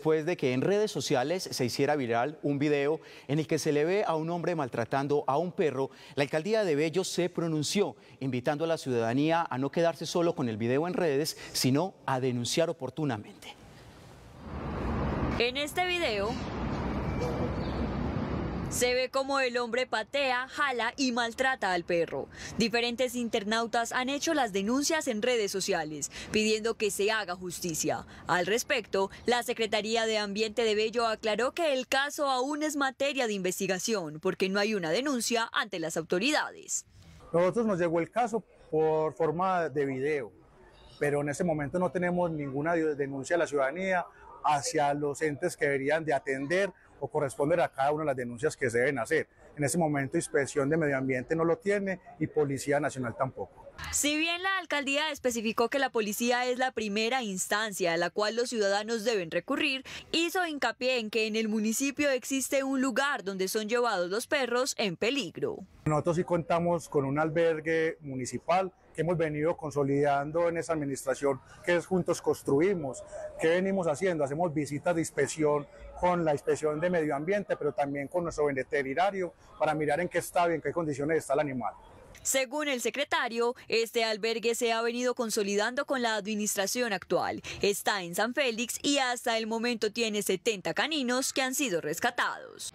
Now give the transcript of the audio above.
después de que en redes sociales se hiciera viral un video en el que se le ve a un hombre maltratando a un perro, la alcaldía de Bello se pronunció, invitando a la ciudadanía a no quedarse solo con el video en redes, sino a denunciar oportunamente. En este video se ve como el hombre patea, jala y maltrata al perro. Diferentes internautas han hecho las denuncias en redes sociales, pidiendo que se haga justicia. Al respecto, la Secretaría de Ambiente de Bello aclaró que el caso aún es materia de investigación, porque no hay una denuncia ante las autoridades. Nosotros nos llegó el caso por forma de video, pero en ese momento no tenemos ninguna denuncia de la ciudadanía hacia los entes que deberían de atender o corresponder a cada una de las denuncias que se deben hacer. En ese momento Inspección de Medio Ambiente no lo tiene y Policía Nacional tampoco. Si bien la alcaldía especificó que la policía es la primera instancia a la cual los ciudadanos deben recurrir, hizo hincapié en que en el municipio existe un lugar donde son llevados los perros en peligro. Nosotros sí contamos con un albergue municipal que hemos venido consolidando en esa administración, que es Juntos Construimos. que venimos haciendo? Hacemos visitas de inspección con la inspección de medio ambiente, pero también con nuestro veterinario para mirar en qué está bien, en qué condiciones está el animal. Según el secretario, este albergue se ha venido consolidando con la administración actual. Está en San Félix y hasta el momento tiene 70 caninos que han sido rescatados.